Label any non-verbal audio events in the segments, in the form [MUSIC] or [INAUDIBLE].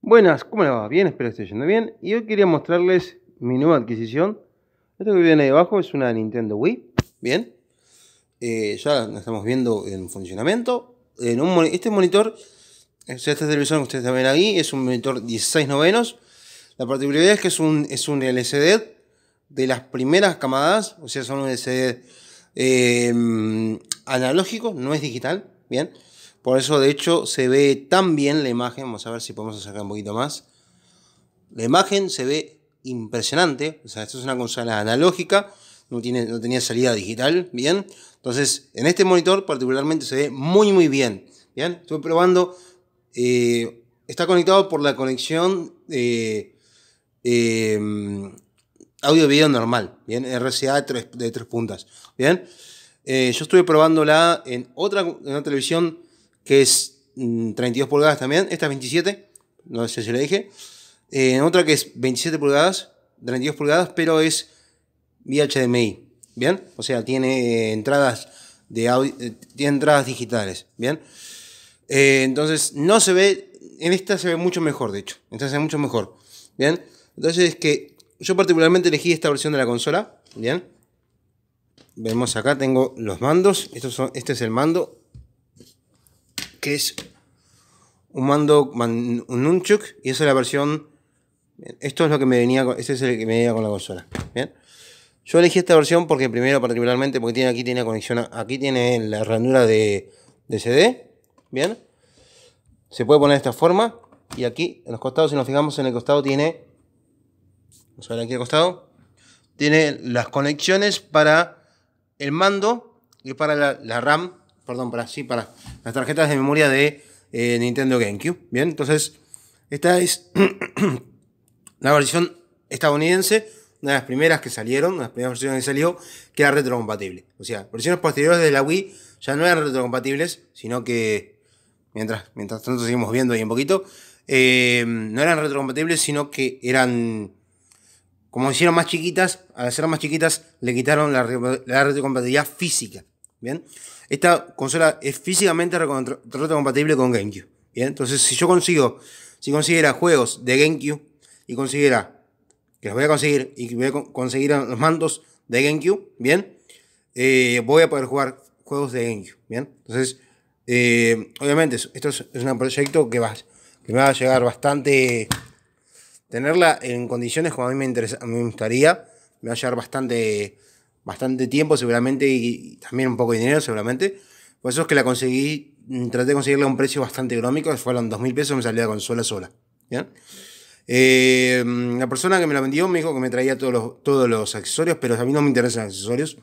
Buenas, ¿cómo le va? Bien, espero que esté yendo bien. Y hoy quería mostrarles mi nueva adquisición. Esto que viene ahí abajo es una Nintendo Wii. Bien. Eh, ya la estamos viendo en funcionamiento. este monitor, o eh, sea, esta televisión que ustedes ven ahí, es un monitor 16 novenos. La particularidad es que es un, es un LCD de las primeras camadas, o sea, son un LCD eh, analógico, no es digital. Bien. Por eso, de hecho, se ve tan bien la imagen. Vamos a ver si podemos acercar un poquito más. La imagen se ve impresionante. O sea, esto es una consola analógica. No, tiene, no tenía salida digital. Bien. Entonces, en este monitor particularmente se ve muy, muy bien. Bien. Estuve probando. Eh, está conectado por la conexión eh, eh, audio-video normal. Bien. RCA de tres puntas. Bien. yo estuve probándola en en otra televisión que es 32 mm, pulgadas también. Esta es 27, no sé si le dije. en eh, otra que es 27 pulgadas, 32 pulgadas, pero es vía HDMI. ¿Bien? O sea, tiene eh, entradas de audio, eh, tiene entradas digitales. ¿Bien? entonces, no se ve, en esta se ve mucho mejor, de hecho. Entonces, ve mucho mejor. ¿Bien? Entonces, es que yo particularmente elegí esta versión de la consola. ¿Bien? Vemos acá, tengo los mandos. Estos son, este es el mando que es un mando, un nunchuk, y esa es la versión... Esto es lo que me venía, este es el que me venía con la consola. ¿bien? Yo elegí esta versión porque primero particularmente, porque tiene, aquí tiene conexión, aquí tiene la ranura de, CD, ¿bien? Se puede poner de esta forma, y aquí en los costados, si nos fijamos en el costado, tiene, vamos a ver aquí el costado, tiene las conexiones para el mando y para la RAM perdón, para, sí, para las tarjetas de memoria de eh, Nintendo GameCube. Bien, entonces, esta es [CLEARS THROAT] la versión estadounidense, una de las primeras que salieron, una de las primeras versiones que salió, que era retrocompatible. O sea, versiones posteriores de la Wii ya no eran retrocompatibles, sino que, mientras, mientras tanto seguimos viendo ahí un poquito, eh, no eran retrocompatibles, sino que eran como hicieron más chiquitas, al ser más chiquitas, le quitaron la, retrocompatibilidad física. ¿bien? Esta consola es físicamente compatible con GameCube, ¿bien? Entonces, si yo consigo, si consiguiera juegos de GameCube y consiguiera, que los voy a conseguir, y voy a conseguir los mandos de GameCube, ¿bien? Eh, voy a poder jugar juegos de GameCube, ¿bien? Entonces, eh, obviamente, esto es, un proyecto que, va, que me va a llegar bastante... Tenerla en condiciones como a mí me, interesa, me gustaría, me va a llegar bastante bastante tiempo seguramente y, también un poco de dinero seguramente. Por eso es que la conseguí, mm, traté de conseguirla a un precio bastante económico, fueron 2000 mil pesos, me salió la consola sola. ¿bien? Eh, mm, la persona que me la vendió me dijo que me traía todos los, todos los accesorios, pero a mí no me interesan accesorios.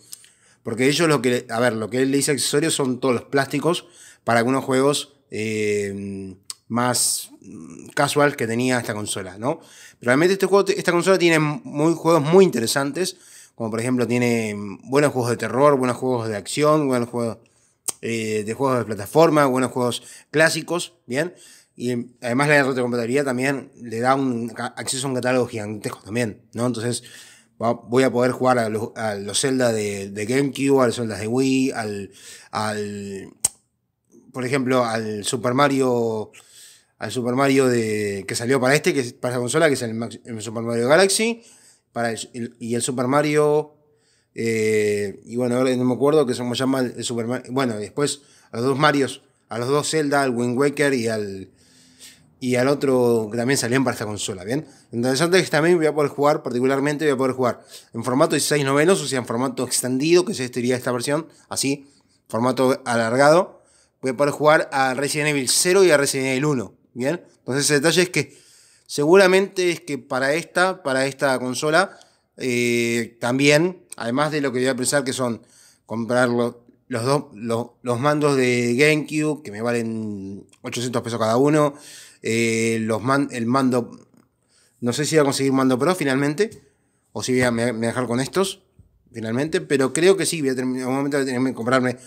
Porque ellos lo que, a ver, lo que él le dice accesorios son todos los plásticos para algunos juegos eh, mm, más casual que tenía esta consola, ¿no? Pero realmente este juego, esta consola tiene muy, juegos muy interesantes como por ejemplo tiene mm, buenos juegos de terror, buenos juegos de acción, buenos juegos eh, de juegos de plataforma, buenos juegos clásicos, ¿bien? Y em, además la retrocompatibilidad también le da un acceso a un catálogo gigantesco también, ¿no? Entonces voy a poder jugar a los, a los Zelda de, GameCube, a los Zelda de Wii, al, al, por ejemplo, al Super Mario, al Super Mario de, que salió para este, que es para la consola, que es el Super Mario Galaxy, y el Super Mario. Eh, y bueno, no me acuerdo que se llama el Super Mario. Bueno, después a los dos Marios, a los dos Zelda, al Wind Waker y al. Y al otro que también salían para esta consola, ¿bien? Interesante que también voy a poder jugar, particularmente voy a poder jugar en formato 16 novenos, o sea, en formato extendido, que sería este, esta versión, así, formato alargado. Voy a poder jugar a Resident Evil 0 y a Resident Evil 1, ¿bien? Entonces ese detalle es que Seguramente es que para esta, para esta consola, eh, también, además de lo que voy a pensar que son comprar los, dos, los, mandos de GameCube, que me valen 800 pesos cada uno, eh, los el mando, no sé si voy a conseguir mando Pro finalmente, o si voy a, me, dejar con estos finalmente, pero creo que sí, voy a tener, un momento de comprarme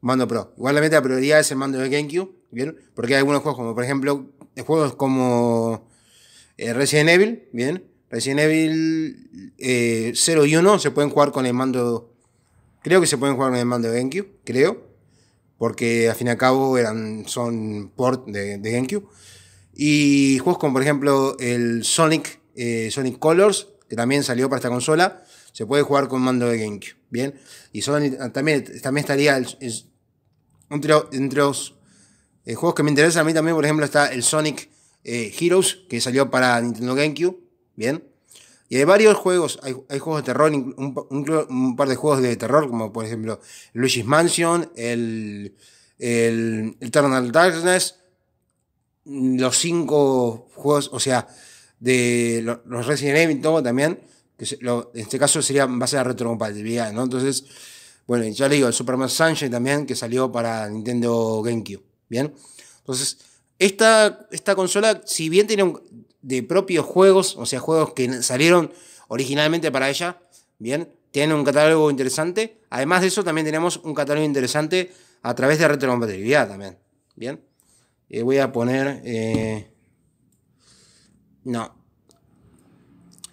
mando Pro. Igualmente la prioridad es el mando de GameCube, ¿bien? porque hay algunos juegos, como por ejemplo, juegos como eh, Resident Evil, bien. Resident Evil 0 eh, y 1 se pueden jugar con el mando. Creo que se pueden jugar con el mando de GameCube, creo. Porque al fin y al cabo eran, son port de, de GameCube. Y juegos como por ejemplo el Sonic, eh, Sonic Colors, que también salió para esta consola, se puede jugar con mando de GameCube. Bien. Y Sonic, ah, también, también estaría entre, los juegos que me interesan a mí también, por ejemplo, está el Sonic eh, Heroes, que salió para Nintendo GameCube, bien. Y hay varios juegos, hay, juegos de terror, un, par de juegos de terror, como por ejemplo Luigi's Mansion, el, Eternal Darkness, los cinco juegos, o sea, de los Resident Evil todo también, que en este caso sería base a retrocompatibilidad, ¿no? Entonces, bueno, ya le digo, el Superman Sunshine también, que salió para Nintendo GameCube, ¿bien? Entonces, esta, esta consola, si bien tiene de propios juegos, o sea, juegos que salieron originalmente para ella, bien, tiene un catálogo interesante. Además de eso, también tenemos un catálogo interesante a través de retrocompatibilidad también, bien. Eh, voy a poner... Eh, no.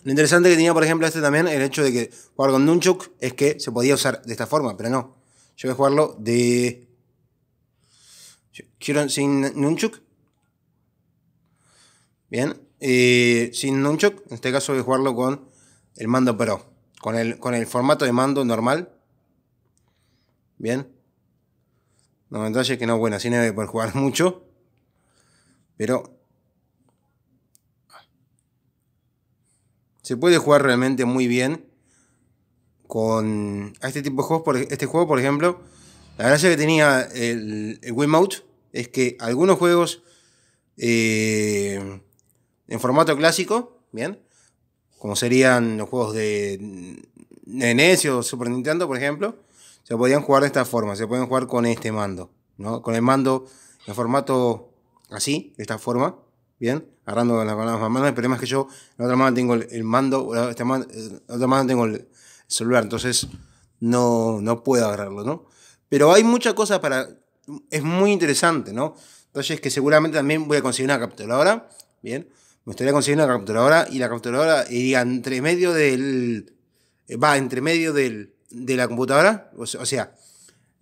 Lo interesante que tenía, por ejemplo, este también, el hecho de que jugar con Nunchuk es que se podía usar de esta forma, pero no. Yo voy a jugarlo de. Quiero sin Nunchuk. Bien, eh, sin Nunchuk, en este caso voy a jugarlo con el mando Pro, con el, con el formato de mando normal. Bien, no, ventaja que no, es bueno, así no es a poder jugar [LAUGHS] mucho, pero se puede jugar realmente muy bien con este tipo de juegos. Por, este juego, por ejemplo, la gracia que tenía el, el Wiimote es que algunos juegos eh, en formato clásico, ¿bien? Como serían los juegos de, NES o Super Nintendo, por ejemplo, se podían jugar de esta forma, se pueden jugar con este mando, ¿no? Con el mando en formato así, de esta forma, ¿bien? Agarrando con las, manos, el problema es que yo, la otra mano tengo el, mando, en la otra mano tengo el celular, entonces no, no puedo agarrarlo, ¿no? Pero hay muchas cosas para... Es muy interesante, ¿no? Entonces que seguramente también voy a conseguir una captura ahora, ¿bien? Me gustaría conseguir una capturadora y la capturadora iría entre medio del. Va entre medio del, de la computadora. O sea,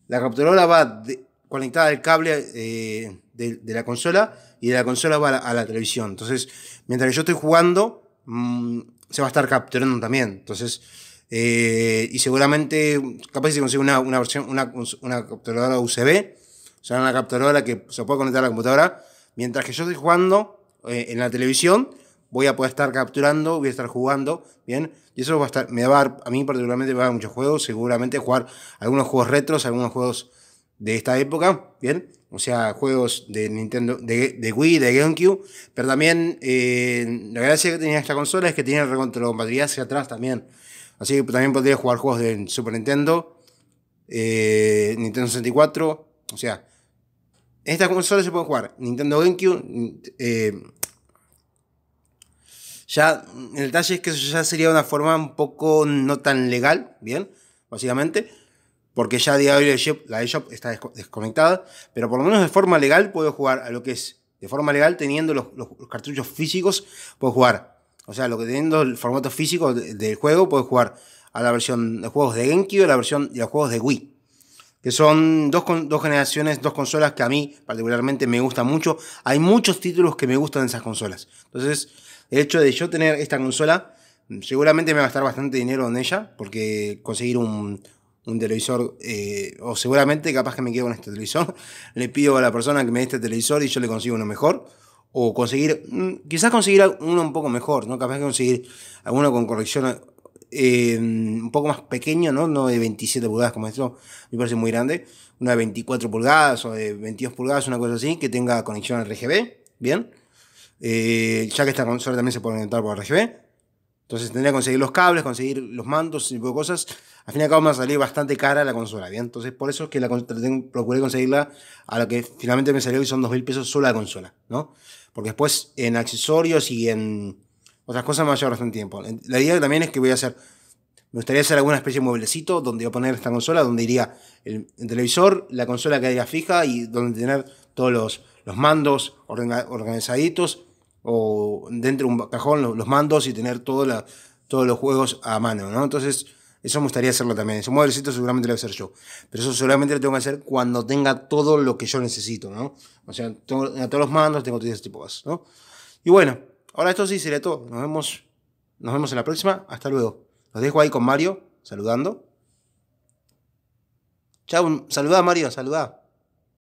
la capturadora va conectada al cable eh, de, la consola y de la consola va a la, televisión. Entonces, mientras yo estoy jugando, mm, se va a estar capturando también. Entonces. Eh, y seguramente, capaz si consigue una, una versión, una, una capturadora USB, o sea, una capturadora que se puede conectar a la computadora, mientras que yo estoy jugando, eh, en la televisión, voy a poder estar capturando, voy a estar jugando, ¿bien? Y eso va a estar, me va a, dar, a mí particularmente me va a dar muchos juegos, seguramente jugar algunos juegos retros, algunos juegos de esta época, ¿bien? O sea, juegos de Nintendo, de, Wii, de GameCube, pero también eh, la gracia que tenía esta consola es que tenía batería hacia atrás también. Así que también podría jugar juegos de Super Nintendo, eh, Nintendo 64, o sea, en estas consolas se puede jugar Nintendo GameCube. Eh, ya, el detalle es que eso ya sería una forma un poco no tan legal, ¿bien? Básicamente. Porque ya a día de hoy la eShop está desconectada. Pero por lo menos de forma legal puedo jugar a lo que es. De forma legal, teniendo los, cartuchos físicos, puedo jugar. O sea, lo que teniendo el formato físico del juego, puedo jugar a la versión de juegos de GameCube, a la versión de los juegos de Wii que son dos, dos generaciones, dos consolas que a mí particularmente me gustan mucho. Hay muchos títulos que me gustan en esas consolas. Entonces, el hecho de yo tener esta consola, seguramente me va a gastar bastante dinero en ella, porque conseguir un, televisor, eh, o seguramente capaz que me quedo con este televisor, [LAUGHS] le pido a la persona que me dé este televisor y yo le consigo uno mejor. O conseguir, mm, quizás conseguir uno un poco mejor, ¿no? Capaz que conseguir alguno con corrección eh, un poco más pequeño, ¿no? No de 27 pulgadas como esto, me parece muy grande. Una de 24 pulgadas o de 22 pulgadas, una cosa así, que tenga conexión al RGB, ¿bien? Eh, ya que esta consola también se puede conectar por RGB. Entonces tendría que conseguir los cables, conseguir los mandos ese tipo de cosas. Al fin y al cabo me va a salir bastante cara la consola, ¿bien? Entonces por eso es que la procuré conseguirla a lo que finalmente me salió, que son 2.000 pesos sola la consola, ¿no? Porque después en accesorios y en las cosas me va a llevar bastante tiempo. La idea también es que voy a hacer. Me gustaría hacer alguna especie de mueblecito donde voy a poner esta consola, donde iría el, televisor, la consola que haya fija y donde tener todos los, los mandos organizaditos o dentro de un cajón los, mandos y tener todo la, todos los juegos a mano, ¿no? Entonces, eso me gustaría hacerlo también. Ese mueblecito seguramente lo voy a hacer yo. Pero eso seguramente lo tengo que hacer cuando tenga todo lo que yo necesito, ¿no? O sea, tengo todos los mandos, tengo todo ese tipo de cosas, ¿no? Y bueno, Ahora esto sí sería todo. Nos vemos, nos vemos en la próxima. Hasta luego. Los dejo ahí con Mario, saludando. Chao, saludá Mario, saludá.